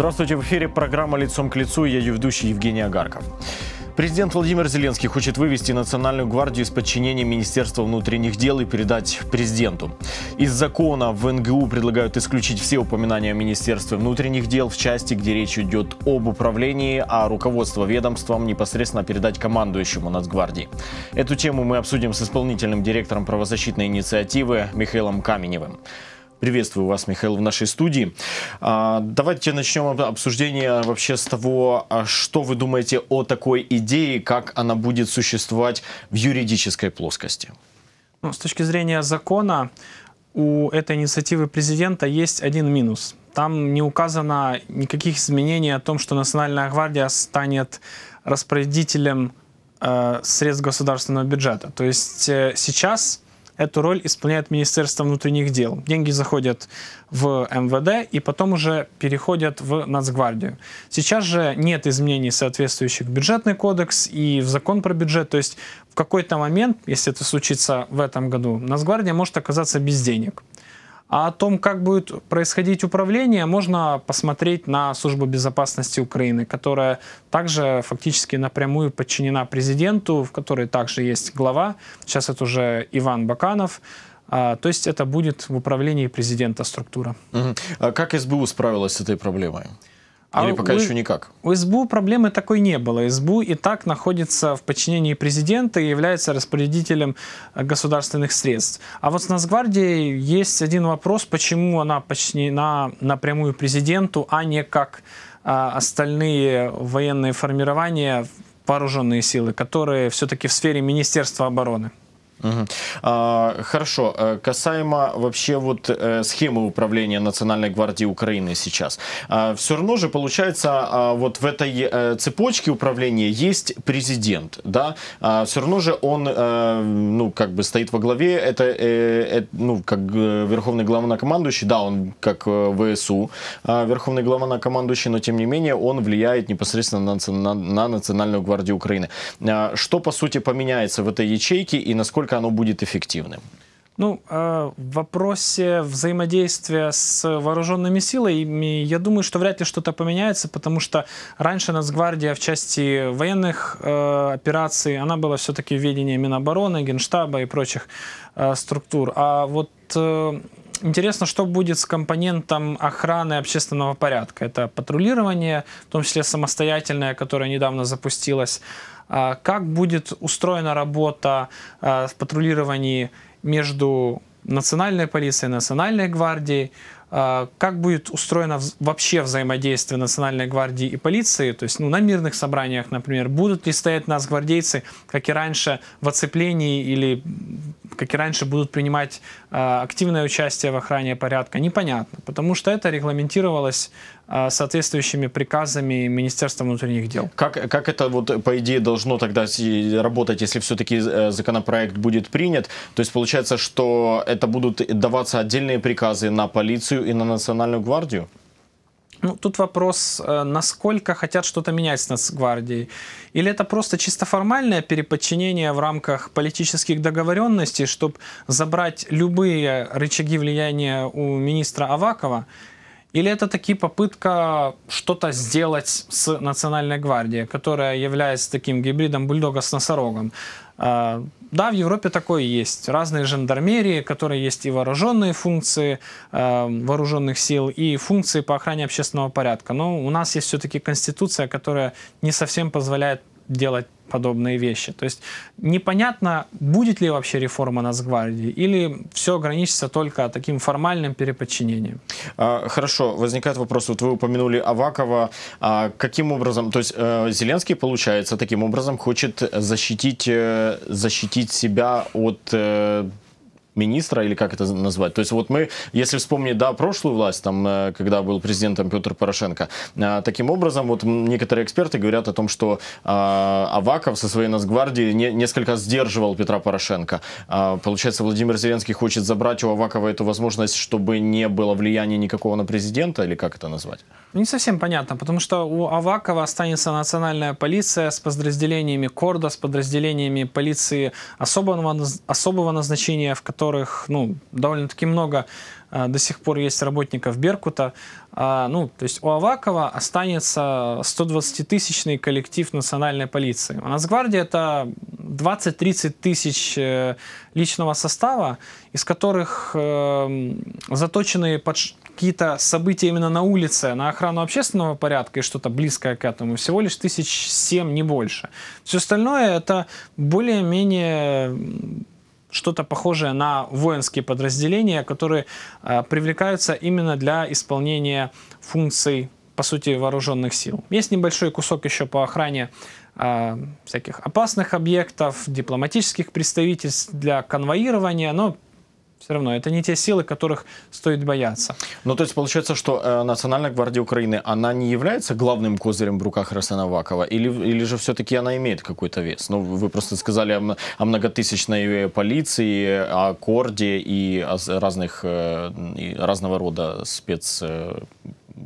Здравствуйте, в эфире программа «Лицом к лицу» я ее ведущий Евгений Агарков. Президент Владимир Зеленский хочет вывести Национальную гвардию из подчинения Министерства внутренних дел и передать президенту. Из закона в НГУ предлагают исключить все упоминания Министерства внутренних дел в части, где речь идет об управлении, а руководство ведомством непосредственно передать командующему Нацгвардии. Эту тему мы обсудим с исполнительным директором правозащитной инициативы Михаилом Каменевым. Приветствую вас, Михаил, в нашей студии. А, давайте начнем обсуждение вообще с того, а, что вы думаете о такой идее, как она будет существовать в юридической плоскости. Ну, с точки зрения закона, у этой инициативы президента есть один минус. Там не указано никаких изменений о том, что Национальная гвардия станет распорядителем э, средств государственного бюджета. То есть э, сейчас Эту роль исполняет Министерство внутренних дел. Деньги заходят в МВД и потом уже переходят в Нацгвардию. Сейчас же нет изменений соответствующих в бюджетный кодекс и в закон про бюджет. То есть в какой-то момент, если это случится в этом году, Нацгвардия может оказаться без денег. А о том, как будет происходить управление, можно посмотреть на Службу безопасности Украины, которая также фактически напрямую подчинена президенту, в которой также есть глава. Сейчас это уже Иван Баканов. А, то есть это будет в управлении президента структура. А как СБУ справилась с этой проблемой? А пока у, еще никак? У СБУ проблемы такой не было. СБУ и так находится в подчинении президента и является распорядителем э, государственных средств. А вот с Насгвардией есть один вопрос, почему она подчинена напрямую президенту, а не как а, остальные военные формирования, вооруженные силы, которые все-таки в сфере Министерства обороны. А, хорошо. Э, касаемо вообще вот э, схемы управления Национальной гвардии Украины сейчас. А, все равно же получается а, вот в этой э, цепочке управления есть президент, да? все равно же он, ну, как бы стоит во главе, это, ну, как верховный главнокомандующий, да, он как ВСУ верховный главнокомандующий, но тем не менее он влияет непосредственно на, на, на Национальную гвардию Украины. что, по сути, поменяется в этой ячейке и насколько насколько оно будет эффективным. Ну, а в вопросе взаимодействия с вооруженными силами, я думаю, что вряд ли что-то поменяется, потому что раньше Нацгвардия в части военных э, операций, она была все-таки в ведении Минобороны, Генштаба и прочих э, структур. А вот э, интересно, что будет с компонентом охраны общественного порядка. Это патрулирование, в том числе самостоятельное, которое недавно запустилось. А как будет устроена работа в патрулировании между национальной полицией, национальной гвардией, а, как будет устроено вообще взаимодействие Национальной гвардии и полиции, то есть ну, на мирных собраниях, например, будут ли стоять нас гвардейцы, как и раньше, в оцеплении или как и раньше, будут принимать а, активное участие в охране порядка, непонятно, потому что это регламентировалось а, соответствующими приказами Министерства внутренних дел. Как, как это, вот, по идее, должно тогда работать, если все-таки э, законопроект будет принят? То есть получается, что это будут даваться отдельные приказы на полицию и на Национальную гвардию? Ну, тут вопрос, э, насколько хотят что-то менять с Нацгвардией. Или это просто чисто формальное переподчинение в рамках политических договоренностей, чтобы забрать любые рычаги влияния у министра Авакова, или это таки попытка что-то сделать с Национальной гвардией, которая является таким гибридом бульдога с носорогом? А, да, в Европе такое есть. Разные жандармерии, которые есть и вооруженные функции а, вооруженных сил, и функции по охране общественного порядка. Но у нас есть все-таки конституция, которая не совсем позволяет делать подобные вещи. То есть непонятно, будет ли вообще реформа Нацгвардии, или все ограничится только таким формальным переподчинением. А, хорошо, возникает вопрос, вот вы упомянули Авакова, а, каким образом, то есть э, Зеленский, получается, таким образом хочет защитить, э, защитить себя от э, министра, или как это назвать. То есть вот мы, если вспомнить, да, прошлую власть, там, э, когда был президентом Петр Порошенко, э, таким образом, вот некоторые эксперты говорят о том, что э, Аваков со своей Насгвардией не, несколько сдерживал Петра Порошенко. Получается, Владимир Зеленский хочет забрать у Авакова эту возможность, чтобы не было влияния никакого на президента, или как это назвать? Не совсем понятно, потому что у Авакова останется национальная полиция с подразделениями Корда, с подразделениями полиции особого, особого назначения, в котором которых, ну, довольно-таки много а, до сих пор есть работников Беркута. А, ну, то есть у Авакова останется 120-тысячный коллектив национальной полиции. У а нас гвардия это 20-30 тысяч э, личного состава, из которых э, заточены под какие-то события именно на улице, на охрану общественного порядка и что-то близкое к этому, всего лишь тысяч семь, не больше. Все остальное это более-менее что-то похожее на воинские подразделения, которые э, привлекаются именно для исполнения функций, по сути, вооруженных сил. Есть небольшой кусок еще по охране а, всяких опасных объектов, дипломатических представительств для конвоирования, но все равно это не те силы, которых стоит бояться. Ну, то есть получается, что э, Национальная гвардия Украины, она не является главным козырем в руках Арсена Вакова? Или, или же все-таки она имеет какой-то вес? Ну, вы просто сказали о, о многотысячной э, полиции, о Корде и о разных, э, и разного рода спец... Э,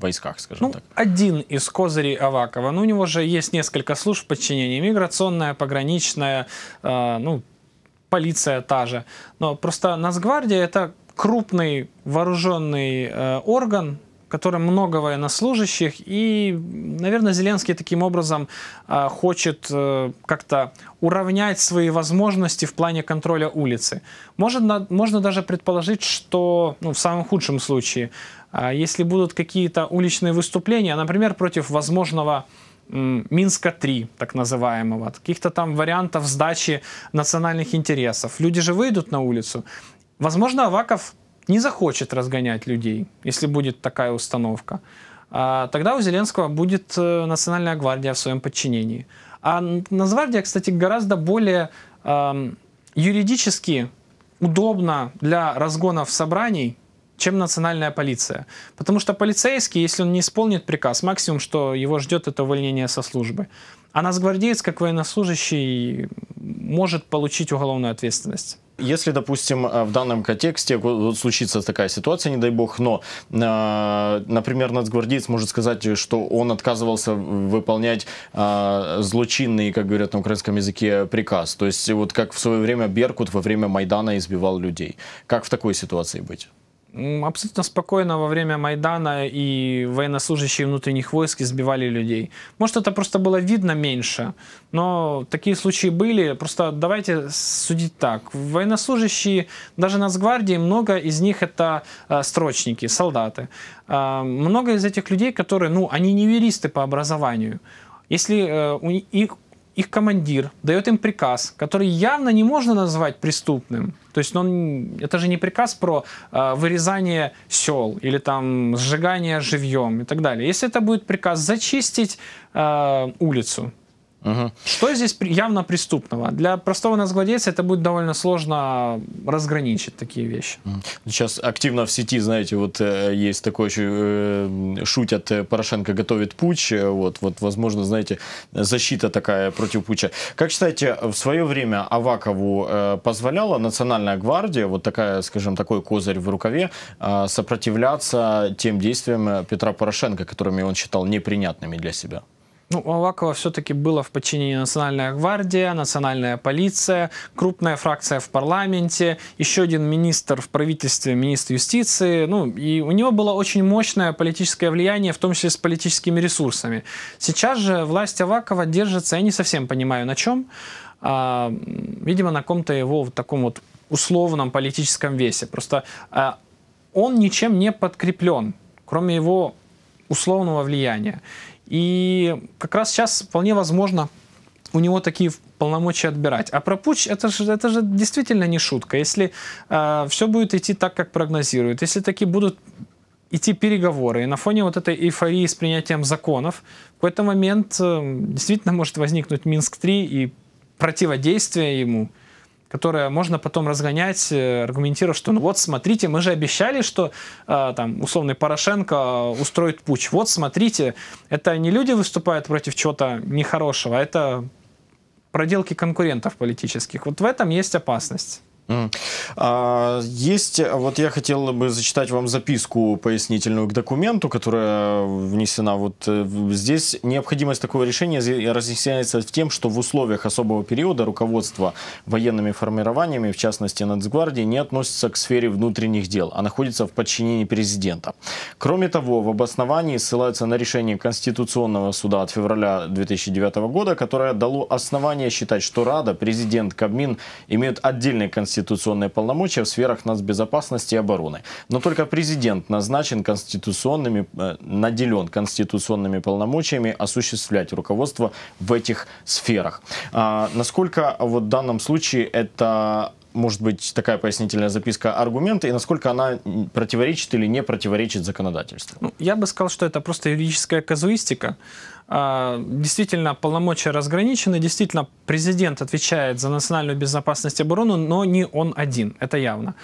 войсках, скажем ну, так. Один из козырей Авакова. Ну, у него же есть несколько служб подчинения. Миграционная, пограничная, э, ну, полиция та же. Но просто Нацгвардия это крупный вооруженный э, орган, котором много военнослужащих, и, наверное, Зеленский таким образом э, хочет э, как-то уравнять свои возможности в плане контроля улицы. Можно, можно даже предположить, что ну, в самом худшем случае, э, если будут какие-то уличные выступления, например, против возможного Минска-3, так называемого, каких-то там вариантов сдачи национальных интересов. Люди же выйдут на улицу. Возможно, Аваков не захочет разгонять людей, если будет такая установка. А, тогда у Зеленского будет э, Национальная гвардия в своем подчинении. А Нацгвардия, кстати, гораздо более юридически удобна для разгонов собраний, чем национальная полиция. Потому что полицейский, если он не исполнит приказ, максимум, что его ждет, это увольнение со службы. А нас гвардеец, как военнослужащий, может получить уголовную ответственность. Если, допустим, э, в данном контексте случится такая ситуация, не дай бог, но, э, например, нацгвардеец может сказать, что он отказывался выполнять э, злочинный, как говорят на украинском языке, приказ. То есть вот как в свое время Беркут во время Майдана избивал людей. Как в такой ситуации быть? абсолютно спокойно во время Майдана и военнослужащие внутренних войск избивали людей. Может, это просто было видно меньше, но такие случаи были. Просто давайте судить так. Военнослужащие, даже Нацгвардии, много из них это э, строчники, солдаты. Э, много из этих людей, которые, ну, они не юристы по образованию. Если э, у, их, их командир дает им приказ, который явно не можно назвать преступным. То есть ну, он, это же не приказ про э, вырезание сел или там сжигание живьем и так далее. Если это будет приказ зачистить э, улицу, Угу. Что здесь явно преступного? Для простого нацгвардейца это будет довольно сложно разграничить такие вещи. Сейчас активно в сети, знаете, вот э, есть такой э, шутят, э, Порошенко готовит путь, вот, вот, возможно, знаете, защита такая против пуча. Как считаете, в свое время Авакову позволяла Национальная гвардия, вот такая, скажем, такой козырь в рукаве, сопротивляться тем действиям Петра Порошенко, которыми он считал непринятными для себя? Ну, у Авакова все-таки было в подчинении Национальная гвардия, Национальная полиция, крупная фракция в парламенте, еще один министр в правительстве, министр юстиции. Ну, и у него было очень мощное политическое влияние, в том числе с политическими ресурсами. Сейчас же власть Авакова держится, я не совсем понимаю на чем, а, видимо, на ком-то его вот таком вот условном политическом весе. Просто а, он ничем не подкреплен, кроме его условного влияния. И как раз сейчас вполне возможно у него такие полномочия отбирать. А про путь это же, это же действительно не шутка. Если э, все будет идти так, как прогнозируют, если такие будут идти переговоры, и на фоне вот этой эйфории с принятием законов, в какой-то момент э, действительно может возникнуть Минск-3 и противодействие ему – которое можно потом разгонять, э, аргументировав, что ну вот смотрите, мы же обещали, что э, там условный Порошенко э, устроит путь. Вот смотрите, это не люди выступают против чего-то нехорошего, а это проделки конкурентов политических. Вот в этом есть опасность. А, есть, вот я хотел бы зачитать вам записку пояснительную к документу, которая внесена вот э, здесь. Необходимость такого решения разъясняется в тем, что в условиях особого периода руководство военными формированиями, в частности Нацгвардии, не относится к сфере внутренних дел, а находится в подчинении президента. Кроме того, в обосновании ссылаются на решение Конституционного суда от февраля 2009 года, которое дало основание считать, что Рада, президент, Кабмин имеют отдельные конституции конституционные полномочия в сферах нацбезопасности и обороны. Но только президент назначен конституционными, э, наделен конституционными полномочиями осуществлять руководство в этих сферах. А насколько вот в данном случае это может быть такая пояснительная записка аргумента и насколько она противоречит или не противоречит законодательству? Ну, я бы сказал, что это просто юридическая казуистика. А, действительно, полномочия разграничены, действительно, президент отвечает за национальную безопасность и оборону, но не он один, это явно.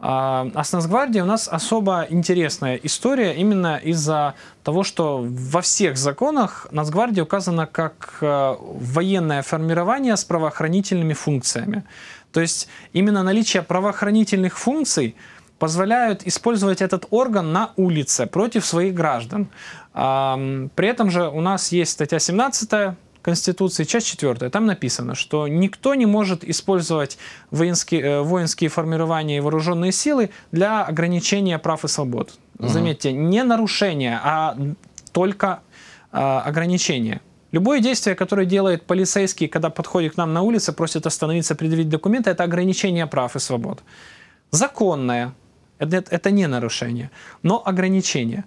А с Нацгвардией у нас особо интересная история именно из-за того, что во всех законах Нацгвардия указана как э, военное формирование с правоохранительными функциями. То есть именно наличие правоохранительных функций позволяют использовать этот орган на улице против своих граждан. При этом же у нас есть статья 17 Конституции, часть 4, там написано, что никто не может использовать воинские, э, воинские формирования и вооруженные силы для ограничения прав и свобод. Угу. Заметьте, не нарушение, а только э, а, ограничение. Любое действие, которое делает полицейский, когда подходит к нам на улице, просит остановиться, предъявить документы, это ограничение прав и свобод. Законное, это, это не нарушение, но ограничение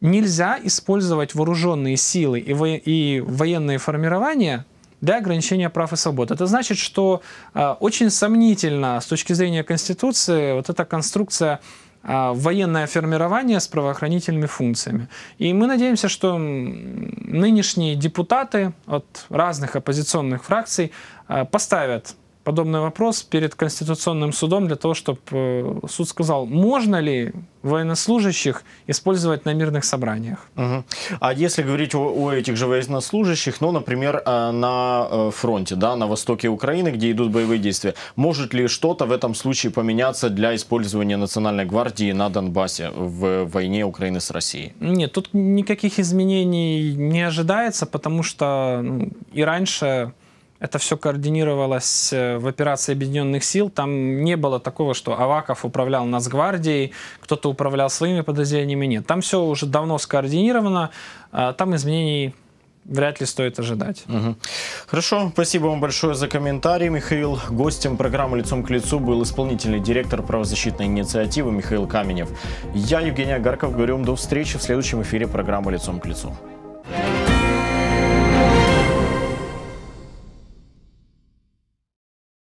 нельзя использовать вооруженные силы и, во, и военные формирования для ограничения прав и свобод. Это значит, что э, очень сомнительно с точки зрения Конституции вот эта конструкция э, военное формирование с правоохранительными функциями. И мы надеемся, что нынешние депутаты от разных оппозиционных фракций э, поставят подобный вопрос перед Конституционным судом для того, чтобы э, суд сказал, можно ли военнослужащих использовать на мирных собраниях. Угу. А если говорить о, о этих же военнослужащих, ну, например, э, на э, фронте, да, на востоке Украины, где идут боевые действия, может ли что-то в этом случае поменяться для использования Национальной гвардии на Донбассе в войне Украины с Россией? Нет, тут никаких изменений не ожидается, потому что ну, и раньше это все координировалось э, в операции Объединенных сил. Там не было такого, что Аваков управлял Нацгвардией, кто-то управлял своими подозрениями. Нет, там все уже давно скоординировано, а, там изменений вряд ли стоит ожидать. Угу. Хорошо, спасибо вам большое за комментарий, Михаил. Гостем программы «Лицом к лицу» был исполнительный директор правозащитной инициативы Михаил Каменев. Я, Евгений Агарков, говорю вам до встречи в следующем эфире программы «Лицом к лицу».